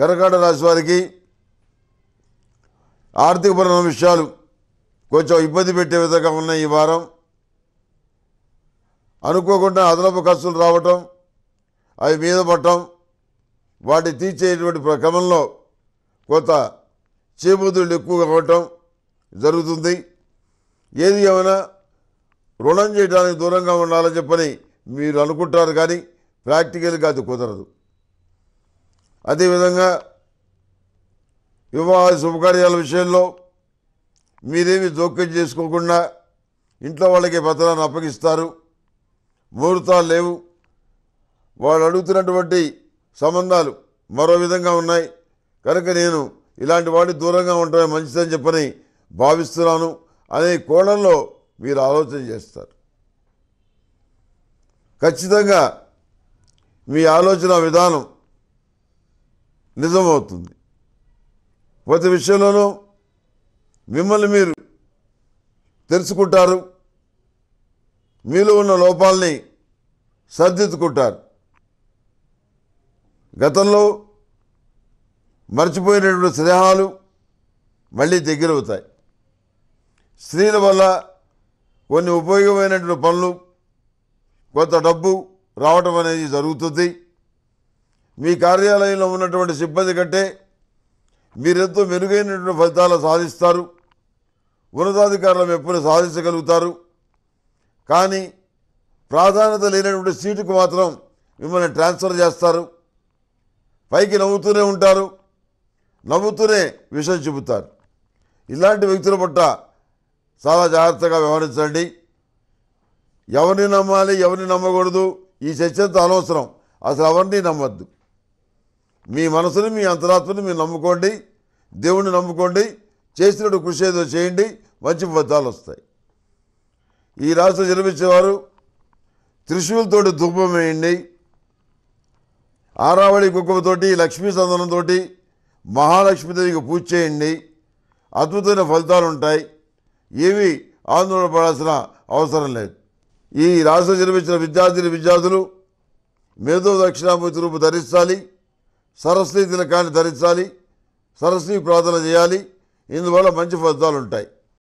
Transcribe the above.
కర్రకాట రాశి వారికి ఆర్థికపరమైన విషయాలు కొంచెం ఇబ్బంది పెట్టే విధంగా ఉన్నాయి ఈ వారం అనుకోకుండా అదనపు ఖర్చులు రావటం అవి మీద పట్టడం వాటి తీర్చేటువంటి క్రమంలో కొంత చేబూతులు ఎక్కువగా అవ్వటం జరుగుతుంది ఏది ఏమైనా రుణం చేయడానికి దూరంగా ఉండాలని చెప్పని మీరు అనుకుంటారు కానీ ప్రాక్టికల్గా అది కుదరదు అదేవిధంగా వివాహ శుభకార్యాల విషయంలో మీరేమి జోక్యం చేసుకోకుండా ఇంట్లో వాళ్ళకి పత్రాన్ని అప్పగిస్తారు ముహూర్తాలు లేవు వాళ్ళు అడుగుతున్నటువంటి సంబంధాలు మరో విధంగా ఉన్నాయి కనుక నేను ఇలాంటి వాటి దూరంగా ఉంటామే మంచిదని చెప్పని భావిస్తున్నాను అనే కోణంలో మీరు ఆలోచన చేస్తారు ఖచ్చితంగా మీ ఆలోచన విధానం నిజమవుతుంది ప్రతి విషయంలోనూ మిమ్మల్ని మీరు తెలుసుకుంటారు మీలో ఉన్న లోపాలని సర్దిద్దుకుంటారు గతంలో మర్చిపోయినటువంటి స్నేహాలు మళ్ళీ దగ్గరవుతాయి స్త్రీల వల్ల కొన్ని ఉపయోగమైనటువంటి పనులు కొంత డబ్బు రావటం అనేది జరుగుతుంది మీ కార్యాలయంలో ఉన్నటువంటి సిబ్బంది కంటే మీరెంతో మెరుగైనటువంటి ఫలితాలు సాధిస్తారు ఉన్నతాధికారుల ఎప్పుడు సాధించగలుగుతారు కానీ ప్రాధాన్యత లేనటువంటి సీటుకు మాత్రం మిమ్మల్ని ట్రాన్స్ఫర్ చేస్తారు పైకి నవ్వుతూనే ఉంటారు నవ్వుతూనే విషయం చెబుతారు ఇలాంటి వ్యక్తుల పట్ల చాలా జాగ్రత్తగా వ్యవహరించండి ఎవరిని నమ్మాలి ఎవరిని నమ్మకూడదు ఈ చర్చ అనవసరం అసలు ఎవరిని నమ్మద్దు మీ మనసుని మీ అంతరాత్మని మీరు నమ్ముకోండి దేవుణ్ణి నమ్ముకోండి చేసినట్టు కృషి ఏదో చేయండి మంచి ఫలితాలు వస్తాయి ఈ రాశి జన్మించేవారు త్రిశూలతోటి ధూపం వేయండి ఆరావళి కుక్కమతోటి లక్ష్మీ సందనంతో మహాలక్ష్మీదేవికి పూజ చేయండి అద్భుతమైన ఫలితాలు ఉంటాయి ఏవి ఆందోళన పడాల్సిన అవసరం లేదు ఈ రాష్ట్ర జన్మించిన విద్యార్థిని విద్యార్థులు మేధో దక్షిణాభూతి రూపు ధరించాలి సరస్వతి తిలకాన్ని ధరించాలి సరస్వతి ప్రార్థన చేయాలి ఇందువల్ల మంచి ఫలితాలు ఉంటాయి